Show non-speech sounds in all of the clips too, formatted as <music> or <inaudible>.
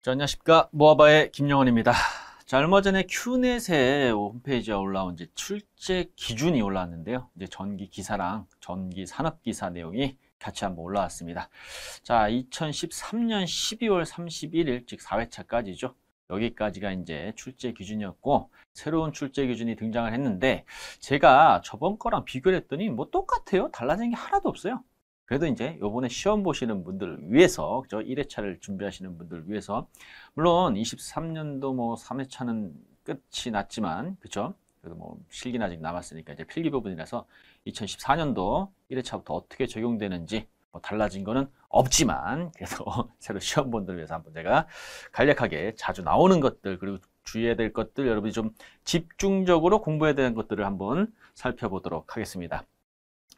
자, 안녕하십니까. 모아바의 김영원입니다. 자, 얼마 전에 큐넷의 홈페이지에 올라온 이제 출제 기준이 올라왔는데요. 이제 전기 기사랑 전기 산업 기사 내용이 같이 한번 올라왔습니다. 자, 2013년 12월 31일, 즉 4회차까지죠. 여기까지가 이제 출제 기준이었고 새로운 출제 기준이 등장을 했는데 제가 저번 거랑 비교를 했더니 뭐 똑같아요. 달라진 게 하나도 없어요. 그래도 이제 요번에 시험 보시는 분들 위해서 저 1회차를 준비하시는 분들 위해서 물론 23년도 뭐 3회차는 끝이 났지만 그쵸 그래도 뭐 실기는 아직 남았으니까 이제 필기 부분이라서 2014년도 1회차부터 어떻게 적용되는지 뭐 달라진 거는 없지만 그래서 <laughs> 새로 시험 본들 을 위해서 한번 제가 간략하게 자주 나오는 것들 그리고 주의해야 될 것들 여러분이 좀 집중적으로 공부해야 되는 것들을 한번 살펴보도록 하겠습니다.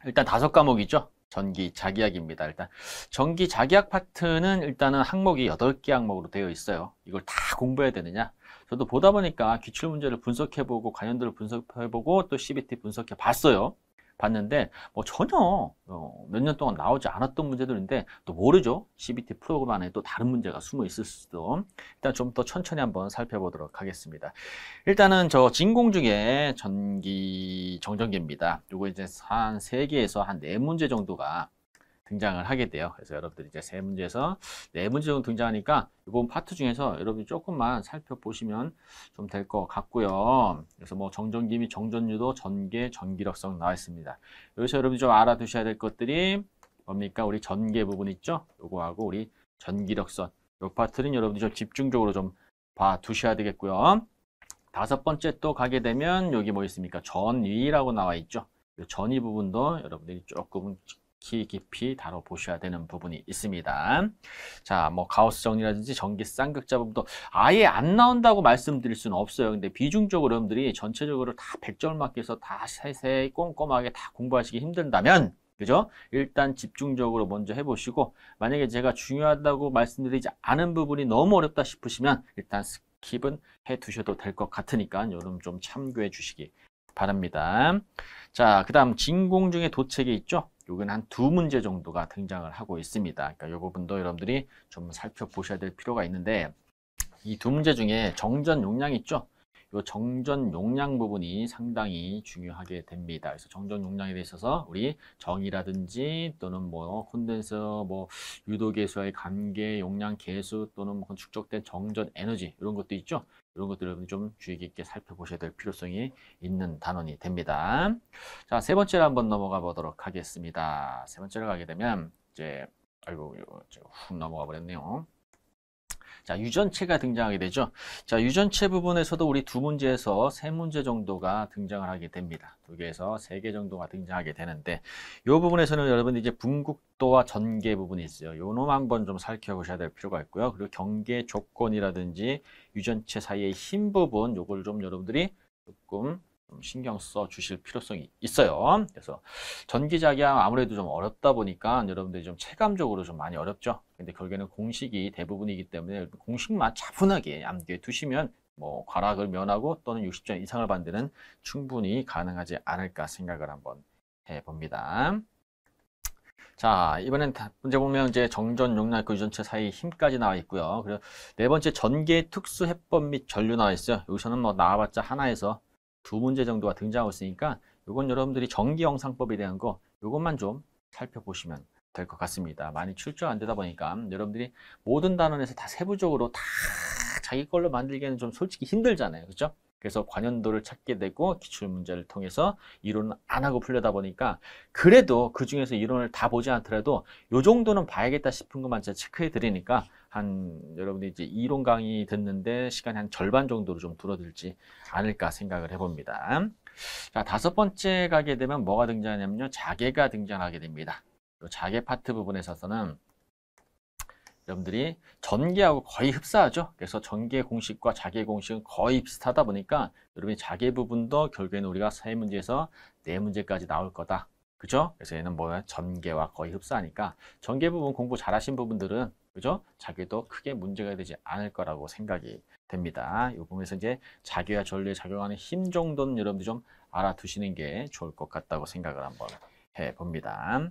일단 다섯 과목이죠. 전기 자기약입니다. 일단 전기 자기약 파트는 일단은 항목이 8개 항목으로 되어 있어요. 이걸 다 공부해야 되느냐? 저도 보다 보니까 기출 문제를 분석해보고 관연도를 분석해보고 또 CBT 분석해 봤어요. 봤는데 뭐 전혀 어, 몇년 동안 나오지 않았던 문제들인데 또 모르죠. CBT 프로그램 안에 또 다른 문제가 숨어 있을 수도 일단 좀 더 천천히 한번 살펴보도록 하겠습니다. 일단은 저 진공 중에 전기 정전기입니다. 요거 이제 한 세개에서한 네문제 정도가 등장을 하게 돼요. 그래서 여러분들 이제 이세 문제에서 네 문제 정도 등장하니까 이번 파트 중에서 여러분이 조금만 살펴보시면 좀 될 것 같고요. 그래서 뭐 정전기 및 정전유도, 전개, 전기력성 나와 있습니다. 여기서 여러분이 좀 알아두셔야 될 것들이 뭡니까? 우리 전개 부분 있죠? 요거하고 우리 전기력선. 요 파트는 여러분이 들좀 집중적으로 좀 봐두셔야 되겠고요. 다섯 번째 또 가게 되면 여기 뭐 있습니까? 전위라고 나와 있죠. 전위 부분도 여러분들이 조금 깊이 깊이 다뤄보셔야 되는 부분이 있습니다. 자, 뭐가오스 정리라든지 전기 쌍극자 부분도 아예 안 나온다고 말씀드릴 수는 없어요. 근데 비중적으로 여러분들이 전체적으로 다 100점을 맞기 위해서 다 세세히 꼼꼼하게 다 공부하시기 힘들다면 그죠? 일단 집중적으로 먼저 해보시고 만약에 제가 중요하다고 말씀드리지 않은 부분이 너무 어렵다 싶으시면 일단 스킵은 해두셔도 될 것 같으니까 여러분 좀 참고해 주시기 바랍니다. 자, 그 다음 진공 중에 도책이 있죠? 요건 한 두 문제 정도가 등장을 하고 있습니다. 그러니까 요 부분도 여러분들이 좀 살펴보셔야 될 필요가 있는데 이 두 문제 중에 정전 용량 있죠? 요 정전 용량 부분이 상당히 중요하게 됩니다. 그래서 정전 용량에 대해서 우리 정이라든지 또는 뭐 콘덴서 뭐 유도 계수와의 관계 용량 계수 또는 뭐 축적된 정전 에너지 이런 것도 있죠. 이런 것들 을좀 주의 깊게 살펴보셔야 될 필요성이 있는 단원이 됩니다. 자, 세 번째로 한번 넘어가 보도록 하겠습니다. 세 번째로 가게 되면 이제 아이고 훅 넘어가 버렸네요. 자, 유전체가 등장하게 되죠. 자, 유전체 부분에서도 우리 두 문제에서 세 문제 정도가 등장을 하게 됩니다. 두 개에서 세 개 정도가 등장하게 되는데 이 부분에서는 여러분 이제 분국도와 전개 부분이 있어요. 이놈 한번 좀 살펴보셔야 될 필요가 있고요. 그리고 경계 조건이라든지 유전체 사이의 흰 부분 요걸 좀 여러분들이 조금 신경 써 주실 필요성이 있어요. 그래서 전기작용 아무래도 좀 어렵다 보니까 여러분들이 좀 체감적으로 좀 많이 어렵죠. 근데 결국에는 공식이 대부분이기 때문에 공식만 차분하게 암기해 두시면 뭐 과락을 면하고 또는 60점 이상을 반는는 충분히 가능하지 않을까 생각을 한번 해봅니다. 자, 이번엔 문제 보면 이제 정전 용납구 그 유전체 사이 힘까지 나와 있고요. 그리고 네 번째 전개 특수 해법 및 전류 나와 있어요. 여기서는 뭐 나와봤자 하나에서 두 문제 정도가 등장하고 있으니까 이건 여러분들이 전기영상법에 대한 거 이것만 좀 살펴보시면 될 것 같습니다. 많이 출처 안 되다 보니까 여러분들이 모든 단원에서 다 세부적으로 다 자기 걸로 만들기에는 좀 솔직히 힘들잖아요. 그렇죠? 그래서 관연도를 찾게 되고 기출문제를 통해서 이론을안 하고 풀려다 보니까 그래도 그 중에서 이론을 다 보지 않더라도 요 정도는 봐야겠다 싶은 것만 제가 체크해 드리니까 한 여러분이 이제 이론 강의 듣는데 시간이 한 절반 정도로 좀 줄어들지 않을까 생각을 해봅니다. 자, 다섯 번째 가게 되면 뭐가 등장하냐면요. 자개가 등장하게 됩니다. 자개 파트 부분에 있어서는 여러분들이 전개하고 거의 흡사하죠. 그래서 전개 공식과 자개 공식은 거의 비슷하다 보니까 여러분이 자개 부분도 결국에는 우리가 세 문제에서 네 문제까지 나올 거다. 그죠? 그래서 얘는 뭐야? 전개와 거의 흡사하니까 전개 부분 공부 잘하신 부분들은 그죠? 자기도 크게 문제가 되지 않을 거라고 생각이 됩니다. 이 부분에서 이제 자기와 전류에 작용하는 힘 정도는 여러분들 좀 알아두시는 게 좋을 것 같다고 생각을 한번 해 봅니다.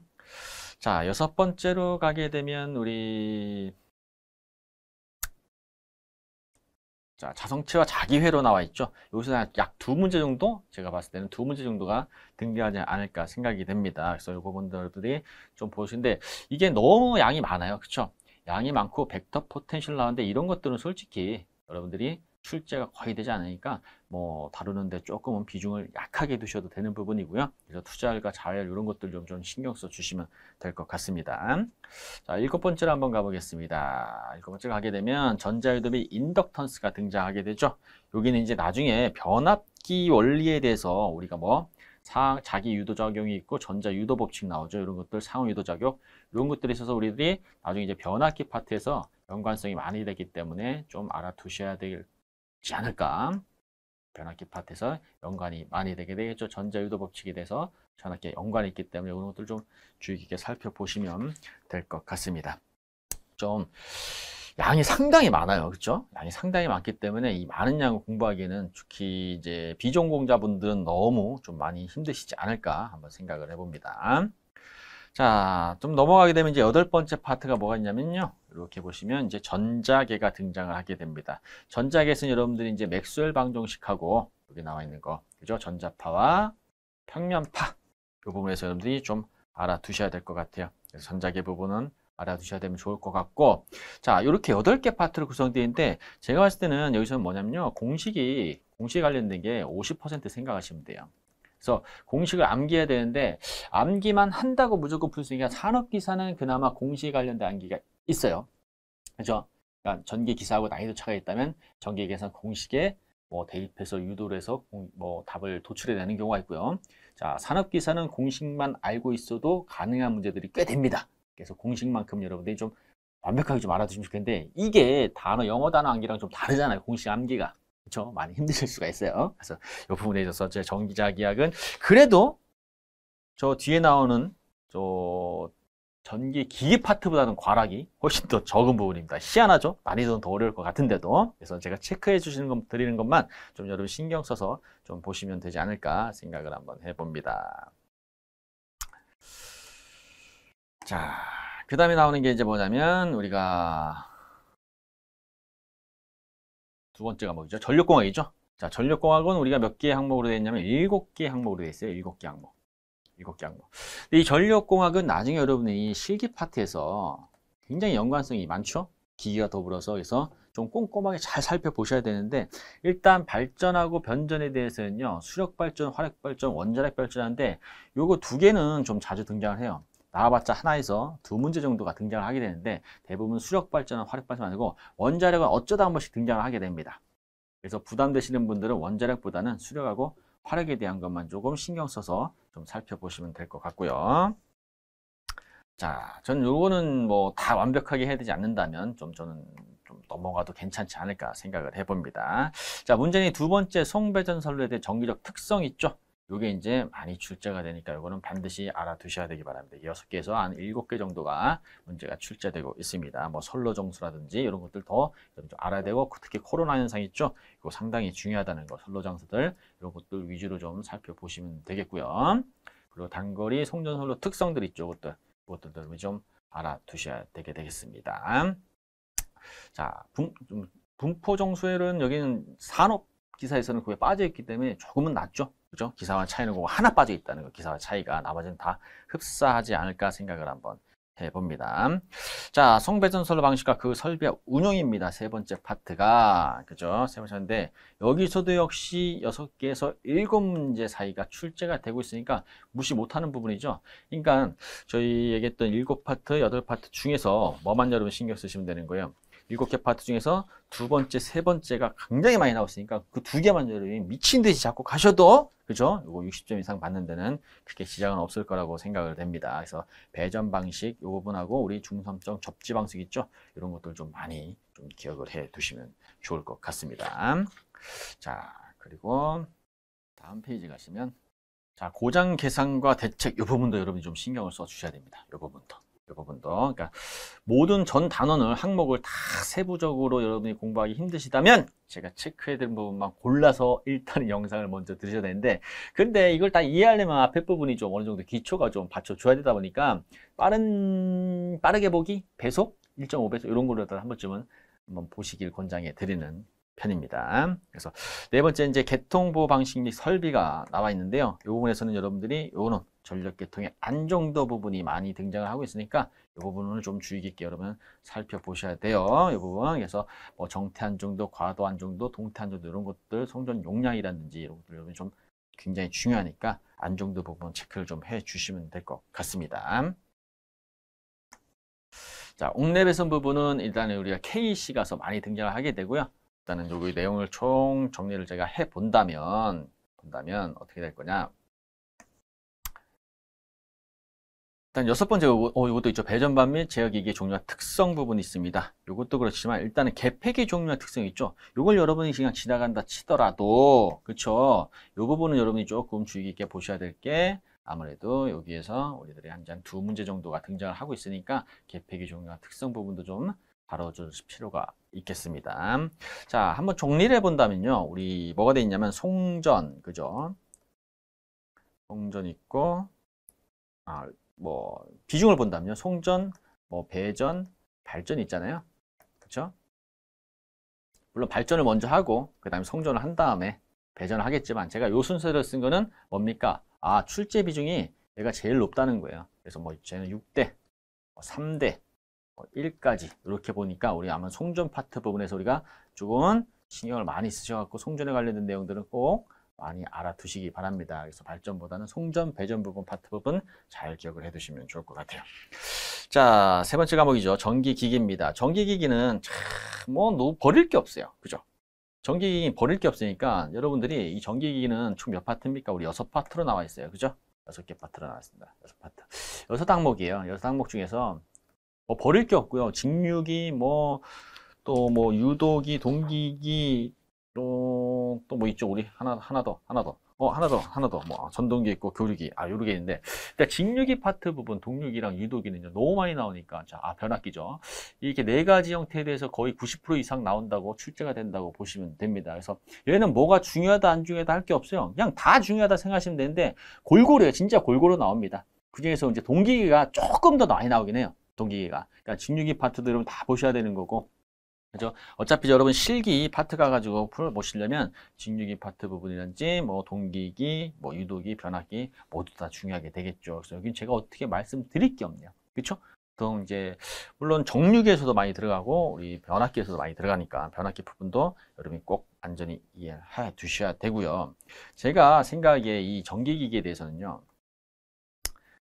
자, 여섯 번째로 가게 되면 우리 자, 자성체와 자기회로 나와 있죠. 여기서 약 두 문제 정도, 제가 봤을 때는 두 문제 정도가 등장하지 않을까 생각이 됩니다. 그래서 이 부분들이 좀 보시는데, 이게 너무 양이 많아요. 그쵸? 양이 많고 벡터 포텐셜 나왔는데 이런 것들은 솔직히 여러분들이 출제가 거의 되지 않으니까 뭐 다루는데 조금은 비중을 약하게 두셔도 되는 부분이고요. 그래서 투자율과 자율 이런 것들 좀, 좀 신경 써 주시면 될 것 같습니다. 자, 일곱 번째로 한번 가보겠습니다. 일곱 번째 가게 되면 전자유도 및 인덕턴스가 등장하게 되죠. 여기는 이제 나중에 변압기 원리에 대해서 우리가 뭐 자기 유도작용이 있고 전자 유도 법칙 나오죠. 이런 것들 상호 유도작용 이런 것들이 있어서 우리들이 나중에 이제 변압기 파트에서 연관성이 많이 되기 때문에 좀 알아두셔야 되지 않을까. 변압기 파트에서 연관이 많이 되게 되겠죠. 전자 유도 법칙에 대해서 전압기에 연관이 있기 때문에 이런 것들 좀 주의 깊게 살펴보시면 될 것 같습니다. 좀 양이 상당히 많아요. 그렇죠? 양이 상당히 많기 때문에 이 많은 양을 공부하기에는 특히 이제 비전공자분들은 너무 좀 많이 힘드시지 않을까 한번 생각을 해봅니다. 자, 좀 넘어가게 되면 이제 여덟 번째 파트가 뭐가 있냐면요. 이렇게 보시면 이제 전자계가 등장을 하게 됩니다. 전자계에서는 여러분들이 이제 맥스웰 방정식하고 여기 나와 있는 거, 그죠? 전자파와 평면파. 이 부분에서 여러분들이 좀 알아두셔야 될 것 같아요. 전자계 부분은 알아두셔야 되면 좋을 것 같고 자 이렇게 8개 파트로 구성되어 있는데 제가 봤을 때는 여기서는 뭐냐면요 공식이 공식 관련된 게 50% 생각하시면 돼요 그래서 공식을 암기해야 되는데 암기만 한다고 무조건 풀 수 있는 게 산업기사는 그나마 공식 관련된 암기가 있어요 그죠 그러니까 전기기사하고 난이도 차가 있다면 전기계산 공식에 뭐 대입해서 유도를 해서 뭐 답을 도출해내는 경우가 있고요 자 산업기사는 공식만 알고 있어도 가능한 문제들이 꽤 됩니다 그래서 공식만큼 여러분들이 좀 완벽하게 좀 알아두시면 좋겠는데 이게 단어 영어 단어 암기랑 좀 다르잖아요 공식 암기가 그렇죠 많이 힘드실 수가 있어요 그래서 이 부분에 있어서 제 정기자 기약은 그래도 저 뒤에 나오는 저 전기 기계 파트보다는 과락이 훨씬 더 적은 부분입니다 희한하죠 많이도는더 어려울 것 같은데도 그래서 제가 체크해 주시는 것 드리는 것만 좀 여러분 신경 써서 좀 보시면 되지 않을까 생각을 한번 해봅니다 자, 그 다음에 나오는 게 이제 뭐냐면 우리가 두 번째 과목이죠. 전력공학이죠. 자, 전력공학은 우리가 몇 개 항목으로 되어 있냐면 일곱 개 항목으로 되어 있어요. 일곱 개 항목. 일곱 개 항목. 이 전력공학은 나중에 여러분이 실기 파트에서 굉장히 연관성이 많죠. 기기가 더불어서 그래서 좀 꼼꼼하게 잘 살펴보셔야 되는데 일단 발전하고 변전에 대해서는요 수력 발전, 화력 발전, 원자력 발전하는데 요거 두 개는 좀 자주 등장을 해요. 나와봤자 하나에서 두 문제 정도가 등장을 하게 되는데 대부분 수력 발전은 화력 발전이 아니고 원자력은 어쩌다 한 번씩 등장을 하게 됩니다. 그래서 부담되시는 분들은 원자력보다는 수력하고 화력에 대한 것만 조금 신경 써서 좀 살펴보시면 될 것 같고요. 자, 저는 요거는 뭐 다 완벽하게 해야 되지 않는다면 좀 저는 좀 넘어가도 괜찮지 않을까 생각을 해봅니다. 자, 문제는 두 번째 송배전설로에 대해 정기적 특성 있죠. 요게 이제 많이 출제가 되니까 요거는 반드시 알아두셔야 되기 바랍니다. 6 개에서한 7개 정도가 문제가 출제되고 있습니다. 뭐 선로 정수라든지 이런 것들 더 알아야 되고 특히 코로나 현상 있죠. 이거 상당히 중요하다는 거. 선로 정수들 이런 것들 위주로 좀 살펴보시면 되겠고요. 그리고 단거리 송전선로 특성들 있죠. 그것들 그것들좀 알아두셔야 되게 되겠습니다. 자, 분, 포 정수열은 여기는 산업 기사에서는 그게 빠져 있기 때문에 조금은 낮죠. 그죠? 기사와 차이는 거 그 하나 빠져 있다는 거, 그 기사와 차이가 나머지는 다 흡사하지 않을까 생각을 한번 해봅니다. 자, 송배전설 방식과 그 설비와 운영입니다. 세 번째 파트가 그죠? 세 번째인데 여기서도 역시 여섯 개에서 일곱 문제 사이가 출제가 되고 있으니까 무시 못하는 부분이죠. 그러니까 저희 얘기했던 일곱 파트, 여덟 파트 중에서 뭐만 여러분 신경 쓰시면 되는 거예요. 일곱 개 파트 중에서 두 번째, 세 번째가 굉장히 많이 나왔으니까 그 두 개만 여러분 미친 듯이 잡고 가셔도 그죠? 요거 60점 이상 받는 데는 그렇게 지장은 없을 거라고 생각을 됩니다. 그래서 배전 방식 요 부분하고 우리 중3점 접지 방식 있죠? 이런 것들 좀 많이 좀 기억을 해 두시면 좋을 것 같습니다. 자, 그리고 다음 페이지 가시면 자, 고장 계산과 대책 요 부분도 여러분이 좀 신경을 써 주셔야 됩니다. 요 부분도. 여러분도 그러니까 모든 전 단원을 항목을 다 세부적으로 여러분이 공부하기 힘드시다면 제가 체크해드린 부분만 골라서 일단 영상을 먼저 들으셔야 되는데 근데 이걸 다 이해하려면 앞에 부분이 좀 어느 정도 기초가 좀 받쳐줘야 되다 보니까 빠른 빠르게 보기 배속 1.5배속 이런 걸로 한 번쯤은 한번 보시길 권장해 드리는 편입니다. 그래서 네 번째 이제 개통보 방식 및 설비가 나와 있는데요. 이 부분에서는 여러분들이 요거는 전력계통의 안정도 부분이 많이 등장을 하고 있으니까 이부분을좀 주의 깊게 여러분 살펴보셔야 돼요. 이 부분 그래서 뭐 정태 안정도, 과도 안정도, 동태 안정도 이런 것들 성전 용량이라든지 이런 것들 여러분 좀 굉장히 중요하니까 안정도 부분 체크를 좀 해주시면 될 것 같습니다. 자, 옥내배선 부분은 일단은 우리가 KC 가서 많이 등장을 하게 되고요. 일단은 여기 내용을 총 정리를 제가 해 본다면 본다면 어떻게 될 거냐? 일단 여섯 번째 어, 이것도 있죠. 배전반 및 제어기기의 종류와 특성 부분이 있습니다. 이것도 그렇지만 일단은 개폐기 종류와 특성이 있죠. 이걸 여러분이 그냥 지나간다 치더라도 그렇죠. 이 부분은 여러분이 조금 주의 깊게 보셔야 될 게 아무래도 여기에서 우리들이 한잔 두 문제 정도가 등장을 하고 있으니까 개폐기 종류와 특성 부분도 좀 다뤄줄 필요가 있겠습니다. 자, 한번 정리를 해본다면요. 우리 뭐가 돼 있냐면 송전, 그죠? 송전 있고, 아, 뭐 비중을 본다면 송전, 뭐 배전, 발전 있잖아요. 그렇죠? 물론 발전을 먼저 하고 그다음에 송전을한 다음에 배전을 하겠지만 제가 요 순서를 쓴 거는 뭡니까? 아, 출제 비중이 얘가 제일 높다는 거예요. 그래서 뭐 쟤는 6대, 3대, 뭐 1까지 뭐 이렇게 보니까 우리 아마 송전 파트 부분에서 우리가 조금 신경을 많이 쓰셔갖고 송전에 관련된 내용들은 꼭 많이 알아두시기 바랍니다. 그래서 발전보다는 송전, 배전 부분, 파트 부분 잘 기억을 해두시면 좋을 것 같아요. 자, 세 번째 과목이죠. 전기기기입니다. 전기기기는 참, 뭐, 버릴 게 없어요. 그죠? 전기기기 버릴 게 없으니까 여러분들이 이 전기기기는 총 몇 파트입니까? 우리 여섯 파트로 나와 있어요. 그죠? 여섯 개 파트로 나왔습니다. 여섯 파트. 여섯 항목이에요. 여섯 항목 중에서 뭐 버릴 게 없고요. 직류기, 뭐, 또 뭐, 유도기, 동기기, 또 또뭐 이쪽 우리 하나, 하나 더, 하나 더. 어, 하나 더, 하나 더. 뭐, 아, 전동기 있고, 교류기. 아, 요렇게 있는데. 일단 그러니까 직류기 파트 부분, 동류기랑 유도기는 너무 많이 나오니까. 자, 아, 변압기죠. 이렇게 네 가지 형태에 대해서 거의 90% 이상 나온다고 출제가 된다고 보시면 됩니다. 그래서 얘는 뭐가 중요하다, 안 중요하다 할 게 없어요. 그냥 다 중요하다 생각하시면 되는데, 골고루요 진짜 골고루 나옵니다. 그 중에서 이제 동기기가 조금 더 많이 나오긴 해요. 동기기가. 그러니까 직류기 파트들은 다 보셔야 되는 거고. 그죠? 어차피 여러분 실기 파트가 가지고 풀 보시려면 직류기 파트 부분이든지 뭐 동기기, 뭐 유도기, 변화기 모두 다 중요하게 되겠죠. 그래서 여기 제가 어떻게 말씀드릴 게 없네요. 그렇죠? 보통 이제 물론 정류기에서도 많이 들어가고 우리 변압기에서도 많이 들어가니까 변압기 부분도 여러분이 꼭안전히 이해해 두셔야 되고요. 제가 생각에 이 전기기기에 대해서는요.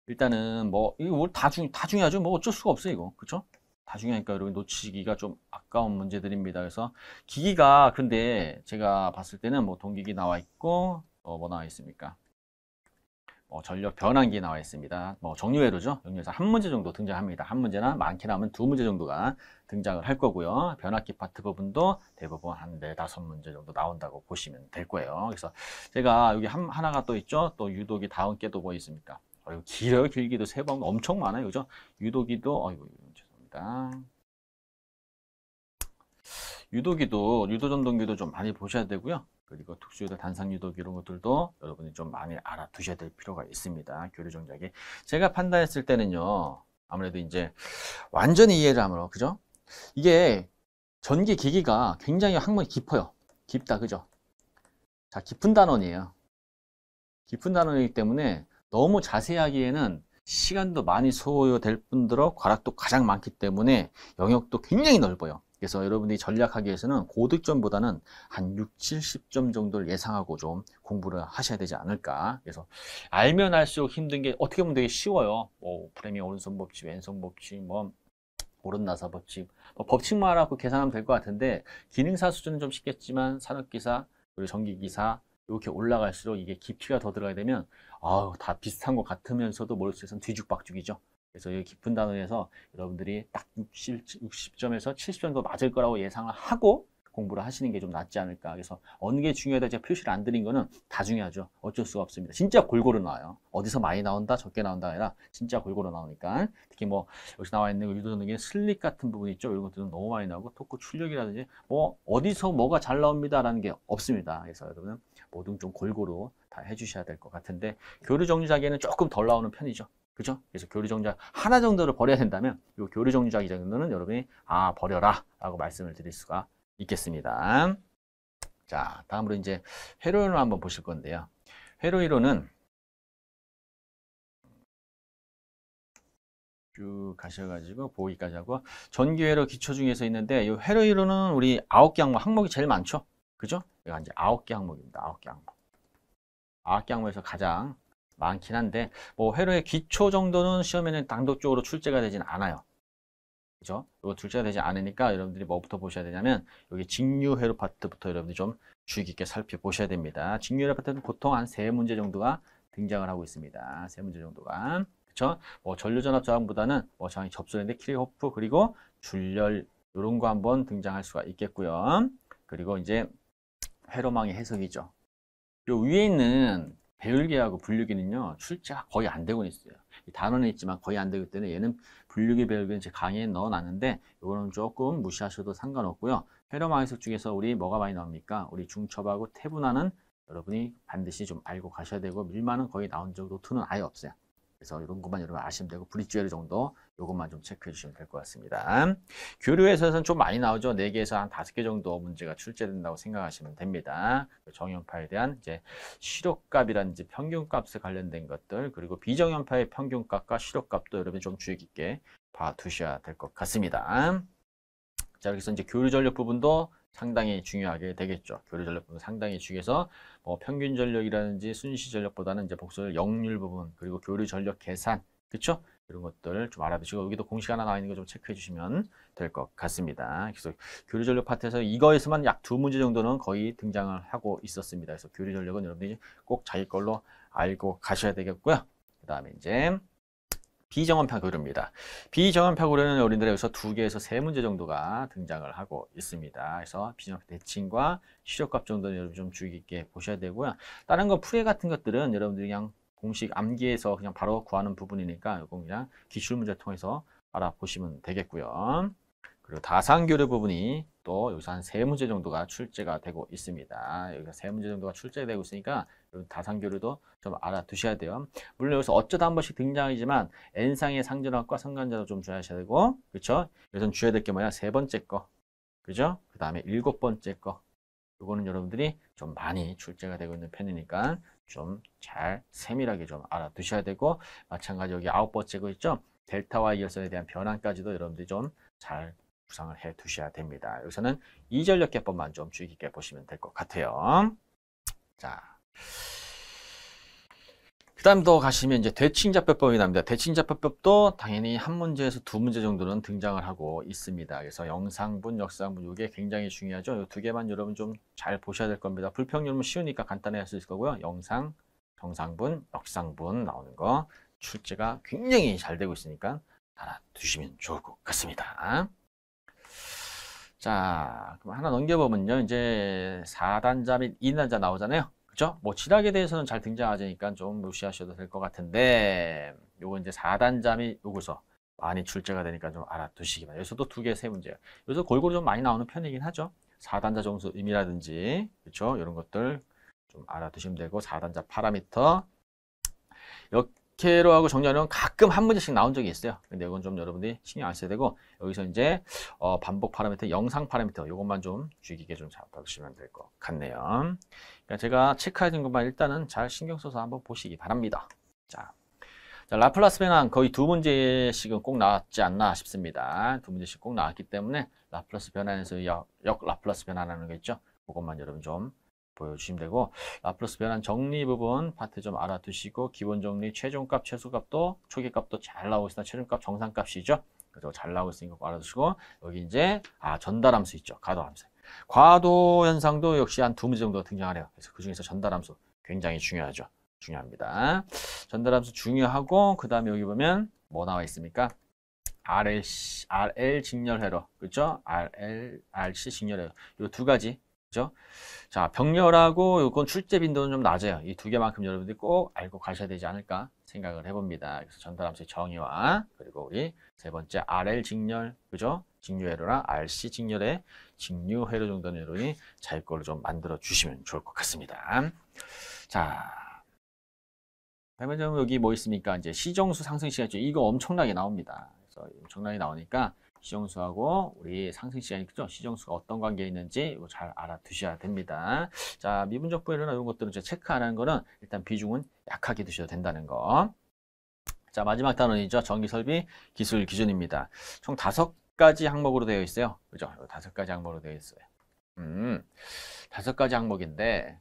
일단은 뭐 이거 다 중, 다 중요하죠. 뭐 어쩔 수가 없어요, 이거. 그렇죠? 다 중요하니까 여러분 놓치기가 좀 아까운 문제들입니다. 그래서 기기가 근데 제가 봤을 때는 뭐 동기기 나와 있고 어, 뭐 나와 있습니까? 뭐 전력 변환기 나와 있습니다. 뭐 정류회로죠. 정류회에서 한 문제 정도 등장합니다. 한 문제나 많게는 하면 두 문제 정도가 등장을 할 거고요. 변압기 파트 부분도 대부분 한네 다섯 문제 정도 나온다고 보시면 될 거예요. 그래서 제가 여기 한, 하나가 또 있죠. 또 유도기 다음 게또뭐 있습니까? 그리고 길어요. 길기도 세 번 엄청 많아요. 그죠? 유도기도 어이구 있습니다. 유도기도, 유도전동기도 좀 많이 보셔야 되고요. 그리고 특수유도, 단상유도기 이런 것들도 여러분이 좀 많이 알아두셔야 될 필요가 있습니다. 교류정작에. 제가 판단했을 때는요. 아무래도 이제 완전히 이해를 하므로, 그죠? 이게 전기 기기가 굉장히 학문이 깊어요. 깊다, 그죠? 자, 깊은 단원이에요. 깊은 단원이기 때문에 너무 자세하기에는 시간도 많이 소요될 뿐더러 과락도 가장 많기 때문에 영역도 굉장히 넓어요. 그래서 여러분들이 전략하기 위해서는 고득점보다는 한 6, 70점 정도를 예상하고 좀 공부를 하셔야 되지 않을까. 그래서 알면 알수록 힘든 게 어떻게 보면 되게 쉬워요. 뭐 프레미 오른손 법칙, 왼손 법칙, 뭐 오른나사 법칙, 뭐 법칙만 알고 계산하면 될 것 같은데 기능사 수준은 좀 쉽겠지만 산업기사, 그리고 전기기사, 이렇게 올라갈수록 이게 깊이가 더 들어가야 되면 아우 다 비슷한 것 같으면서도 모르속에선 뒤죽박죽이죠. 그래서 이 깊은 단원에서 여러분들이 딱 60, 60점에서 70점 정도 맞을 거라고 예상을 하고 공부를 하시는 게 좀 낫지 않을까. 그래서 어느 게 중요하다 제가 표시를 안 드린 거는 다 중요하죠. 어쩔 수가 없습니다. 진짜 골고루 나와요. 어디서 많이 나온다, 적게 나온다 아니라 진짜 골고루 나오니까. 특히 뭐 여기 서 나와 있는 유도전에게 슬립 같은 부분 있죠. 이런 것들은 너무 많이 나오고 토크 출력이라든지 뭐 어디서 뭐가 잘 나옵니다라는 게 없습니다. 그래서 여러분은 모든 좀 골고루 다 해주셔야 될 것 같은데 교류 정류장에는 조금 덜 나오는 편이죠. 그죠? 그래서 교류 정류장 하나 정도를 버려야 된다면 이 교류 정류자기 정도는 여러분이 아 버려라 라고 말씀을 드릴 수가 있겠습니다. 자 다음으로 이제 회로율을 한번 보실 건데요. 회로이로는 쭉 가셔가지고 보기까지 하고 전기회로 기초 중에서 있는데 이 회로이로는 우리 아홉 개 항목 항목이 제일 많죠. 그죠? 얘가 이제 아홉 개 항목입니다. 아홉 개 항목. 아홉 개 항목에서 가장 많긴 한데 뭐 회로의 기초 정도는 시험에는 당독적으로 출제가 되진 않아요. 그죠? 이거 출제가 되지 않으니까 여러분들이 뭐부터 보셔야 되냐면 여기 직류 회로 파트부터 여러분들이 좀 주의 깊게 살펴보셔야 됩니다. 직류 회로 파트는 보통 한 세 문제 정도가 등장을 하고 있습니다. 세 문제 정도가. 그쵸? 뭐 전류전압 저항보다는 뭐 저항이 접선인데 키리호프 그리고 줄열 이런 거 한번 등장할 수가 있겠고요. 그리고 이제 헤로망의 해석이죠. 요 위에 있는 배율계하고 분류기는요 출제가 거의 안 되고 있어요. 단어는 있지만 거의 안 되기 때문에 얘는 분류기 배율계는 제 강의에 넣어놨는데 이거는 조금 무시하셔도 상관없고요. 헤로망 해석 중에서 우리 뭐가 많이 나옵니까? 우리 중첩하고 태분화는 여러분이 반드시 좀 알고 가셔야 되고 밀만은 거의 나온 적도 투는 아예 없어요. 그래서 이런 것만 여러분 아시면 되고 브릿지웨어 정도 이것만 좀 체크해 주시면 될 것 같습니다. 교류에서는 좀 많이 나오죠. 4개에서 한 5개 정도 문제가 출제된다고 생각하시면 됩니다. 그 정형파에 대한 이제 실효값이라든지 평균값에 관련된 것들 그리고 비정형파의 평균값과 실효값도 여러분 이좀 주의 깊게 봐두셔야 될 것 같습니다. 자, 여기서 이제 교류 전력 부분도 상당히 중요하게 되겠죠. 교류 전력분도 상당히 중요해서 뭐 평균 전력이라든지 순시 전력보다는 이제 복수를 역률 부분 그리고 교류 전력 계산 그렇죠? 이런 것들좀 알아두시고 여기도 공식 하나 나와 있는 거 좀 체크해 주시면 될 것 같습니다. 계속 교류 전력 파트에서 이거에서만 약 두 문제 정도는 거의 등장을 하고 있었습니다. 그래서 교류 전력은 여러분들이 꼭 자기 걸로 알고 가셔야 되겠고요. 그 다음에 이제 비정원파고류입니다. 비정원파고류는 어린들에 의해서 두 개에서 세 문제 정도가 등장을 하고 있습니다. 그래서 비정원 대칭과 시력값 정도는 여러분 좀 주의 깊게 보셔야 되고요. 다른 거 풀이 같은 것들은 여러분들이 그냥 공식 암기해서 그냥 바로 구하는 부분이니까 이거 그냥 기출 문제 통해서 알아보시면 되겠고요. 그리고 다상교류 부분이 또 여기서 한세 문제 정도가 출제가 되고 있습니다. 여기서 세 문제 정도가 출제되고 있으니까 다상교류도좀 알아두셔야 돼요. 물론 여기서 어쩌다 한 번씩 등장이지만 N상의 상전학과 상관자도 좀 주의하셔야 되고 그렇죠? 여기서 주의야될 게 뭐냐? 세 번째 거. 그죠? 그 다음에 일곱 번째 거. 요거는 여러분들이 좀 많이 출제가 되고 있는 편이니까 좀 잘 세밀하게 좀 알아두셔야 되고 마찬가지 여기 아홉 번째 거 있죠? 델타와 이열선에 대한 변환까지도 여러분들이 좀잘 구상을 해 두셔야 됩니다. 여기서는 이전력 개법만 좀 주의 깊게 보시면 될 것 같아요. 자. 그 다음 또 가시면 이제 대칭자표법이 납니다. 대칭자표법도 당연히 한 문제에서 두 문제 정도는 등장을 하고 있습니다. 그래서 영상분, 역상분 이게 굉장히 중요하죠. 이두 개만 여러분 좀 잘 보셔야 될 겁니다. 불평률은 쉬우니까 간단히 할 수 있을 거고요. 영상, 정상분, 역상분 나오는 거 출제가 굉장히 잘 되고 있으니까 알아두시면 좋을 것 같습니다. 자, 그럼 하나 넘겨보면요. 이제 4단자 및 2단자 나오잖아요. 그쵸? 뭐, 칠학에 대해서는 잘 등장하지 니까좀 무시하셔도 될 것 같은데, 요거 이제 4단자 및요거서 많이 출제가 되니까 좀 알아두시기 바랍니다. 여기서도 두 개, 세문제요 여기서 골고루 좀 많이 나오는 편이긴 하죠. 4단자 정수 의미라든지, 그렇죠? 이런 것들 좀 알아두시면 되고, 4단자 파라미터. 이렇로 하고 정렬은 가끔 한 문제씩 나온 적이 있어요. 근데 이건 좀 여러분들이 신경 안 써야 되고 여기서 이제 어, 반복 파라미터, 영상 파라미터 이것만 좀 주의 깊게 좀 잡아주시면 될 것 같네요. 그러니까 제가 체크하신 것만 일단은 잘 신경 써서 한번 보시기 바랍니다. 자, 자 라플라스 변환 거의 두 문제씩은 꼭 나왔지 않나 싶습니다. 두 문제씩 꼭 나왔기 때문에 라플라스 변환에서 역, 역 라플라스 변환하는 거 있죠? 그것만 여러분 좀 보여주시면 되고 라플러스 변환 정리 부분 파트 좀 알아두시고 기본 정리 최종값 최소값도 초기값도 잘 나오고 있으나 최종값 정상값이죠 그래서 잘 나오고 있으니까 알아두시고 여기 이제 아 전달함수 있죠 가도함수 과도 현상도 역시 한 두 문제 정도 등장하네요 그래서 그중에서 전달함수 굉장히 중요하죠 중요합니다 전달함수 중요하고 그 다음에 여기 보면 뭐 나와 있습니까 RL, RL 직렬회로 그렇죠? RL, RC 직렬회로 이 두 가지 그죠? 자, 병렬하고 요건 출제 빈도는 좀 낮아요. 이 두 개만큼 여러분들이 꼭 알고 가셔야 되지 않을까 생각을 해봅니다. 그래서 전달함수의 정의와 그리고 우리 세 번째 RL 직렬, 그죠? 직류회로랑 RC 직렬의 직류회로 정도는 여러분이 자기 걸로 좀 만들어 주시면 좋을 것 같습니다. 자. 다음에 여기 뭐 있습니까? 이제 시정수 상승 시간죠. 이거 엄청나게 나옵니다. 그래서 엄청나게 나오니까 시정수하고 우리 상승 시간이 죠 시정수가 어떤 관계에 있는지 이거 잘 알아두셔야 됩니다. 자, 미분적 부위나 이런 것들은 제가 체크 안 하는 거는 일단 비중은 약하게 드셔도 된다는 거. 자, 마지막 단원이죠. 전기설비 기술 기준입니다. 총 다섯 가지 항목으로 되어 있어요. 그죠? 다섯 가지 항목으로 되어 있어요. 음, 다섯 가지 항목인데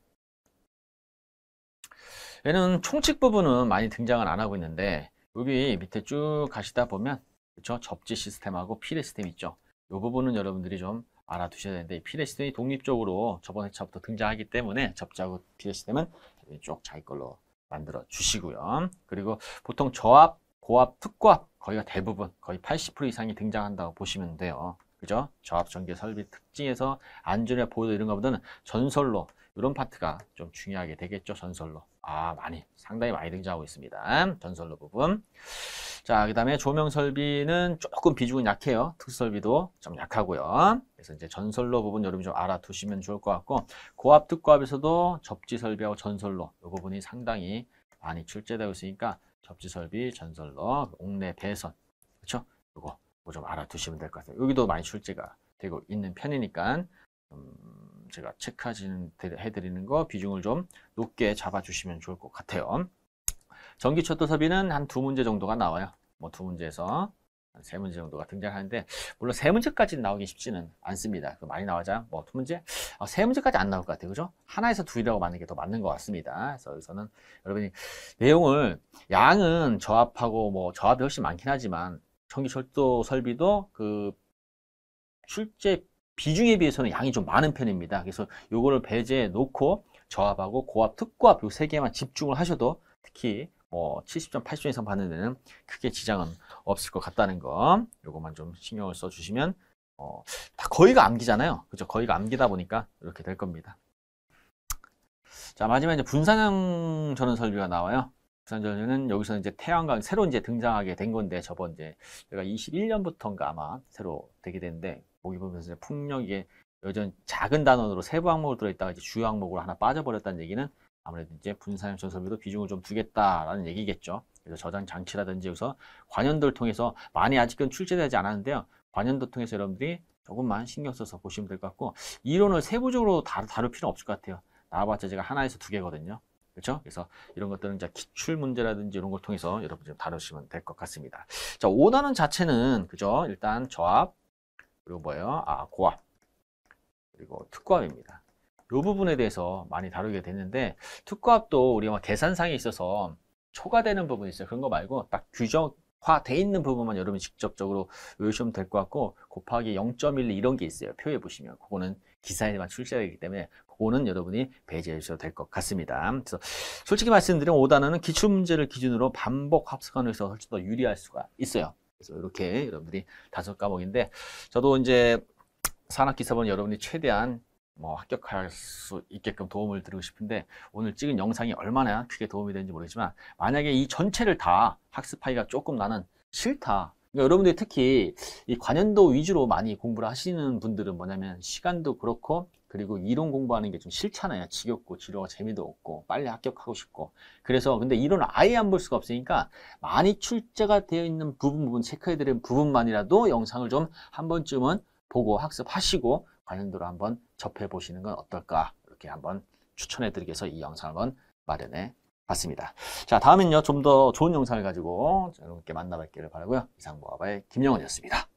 얘는 총칙 부분은 많이 등장을 안 하고 있는데 여기 밑에 쭉 가시다 보면 그렇죠? 접지 시스템하고 피레 시스템 있죠. 이 부분은 여러분들이 좀 알아두셔야 되는데 피레 시스템이 독립적으로 저번 회차부터 등장하기 때문에 접지하고 피레 시스템은 쪽 자기 걸로 만들어 주시고요. 그리고 보통 저압, 고압, 특고압 거의가 대부분 거의 80% 이상이 등장한다고 보시면 돼요. 그죠? 저압 전기 설비 특징에서 안전이보 보도 이런 것보다는 전설로 이런 파트가 좀 중요하게 되겠죠 전설로 아 많이 상당히 많이 등장하고 있습니다 전설로 부분 자그 다음에 조명 설비는 조금 비중은 약해요 특설비도 좀 약하고요 그래서 이제 전설로 부분 여러분이 좀 알아두시면 좋을 것 같고 고압 특고압에서도 접지 설비하고 전설로 이 부분이 상당히 많이 출제되고 있으니까 접지 설비 전설로 옥내 배선 그렇죠 이거 뭐 좀 알아두시면 될 것 같아요 여기도 많이 출제가 되고 있는 편이니까 음... 제가 체크하시는 해드리는 거 비중을 좀 높게 잡아주시면 좋을 것 같아요. 전기차 도서비는 한 두 문제 정도가 나와요. 뭐 두 문제에서 세 문제 정도가 등장하는데 물론 세 문제까지는 나오기 쉽지는 않습니다. 그 많이 나와자 뭐 두 문제, 아, 세 문제까지 안 나올 것 같아요, 그죠? 하나에서 둘이라고 맞는 게 더 맞는 것 같습니다. 그래서 여기서는 여러분이 내용을 양은 저압하고 뭐 저압이 훨씬 많긴 하지만 전기철도 설비도 그 출제 비중에 비해서는 양이 좀 많은 편입니다. 그래서 요거를 배제해 놓고 저압하고 고압, 특고압 요 세 개만 집중을 하셔도 특히 뭐 70점, 80점 이상 받는 데는 크게 지장은 없을 것 같다는 거 요것만 좀 신경을 써주시면 어, 다 거의가 암기잖아요. 그죠? 거의가 암기다 보니까 이렇게 될 겁니다. 자, 마지막에 이제 분산형 전원설비가 나와요. 분산전류은 여기서는 이제 태양광 새로 이제 등장하게 된 건데 저번 이제 제가 21년부터인가 아마 새로 되게 됐는데 보기 보면서 풍력이 여전 히 작은 단원으로 세부 항목으로 들어있다가 이제 주요 항목으로 하나 빠져버렸다는 얘기는 아무래도 이제 분산형전 설비도 비중을 좀 두겠다라는 얘기겠죠. 그래서 저장 장치라든지 여기서 관연도를 통해서 많이 아직은 출제되지 않았는데요. 관연도 통해서 여러분들이 조금만 신경 써서 보시면 될 것 같고 이론을 세부적으로 다루, 다룰 필요는 없을 것 같아요. 나와봤자 제가 하나에서 두 개거든요. 그렇죠? 그래서 이런 것들은 이제 기출 문제라든지 이런 걸 통해서 여러분들 다루시면 될 것 같습니다. 자, 5단원 자체는 그죠? 일단 저압, 그리고 뭐예요? 아, 고압. 그리고 특고압입니다. 이 부분에 대해서 많이 다루게 됐는데 특고압도 우리가 뭐 계산상에 있어서 초과되는 부분이 있어요. 그런 거 말고 딱 규정화돼 있는 부분만 여러분이 직접적으로 외우시면 될 것 같고 곱하기 0.1 이런 게 있어요. 표에 보시면 그거는 기사에만 출제되기 때문에 그거는 여러분이 배제해 주셔도 될 것 같습니다. 그래서 솔직히 말씀드리면 5단어는 기출 문제를 기준으로 반복 합숙하는 서 훨씬 더 유리할 수가 있어요. 그래서 이렇게 여러분들이 다섯 과목인데 저도 이제 산학기사본 여러분이 최대한 뭐 합격할 수 있게끔 도움을 드리고 싶은데 오늘 찍은 영상이 얼마나 크게 도움이 되는지 모르지만 만약에 이 전체를 다 학습하기가 조금 나는 싫다 그러니까 여러분들이 특히 이 관연도 위주로 많이 공부를 하시는 분들은 뭐냐면 시간도 그렇고 그리고 이론 공부하는 게 좀 싫잖아요. 지겹고 지루하고 재미도 없고 빨리 합격하고 싶고. 그래서 근데 이론 을 아예 안 볼 수가 없으니까 많이 출제가 되어 있는 부분 부분 체크해드린 부분만이라도 영상을 좀 한 번쯤은 보고 학습하시고 관련도로 한번 접해 보시는 건 어떨까 이렇게 한번 추천해드리해서이 영상을 한번 마련해 봤습니다. 자 다음은요 좀 더 좋은 영상을 가지고 여러분께 만나뵙기를 바라고요. 이상 모아바의 김영원이었습니다.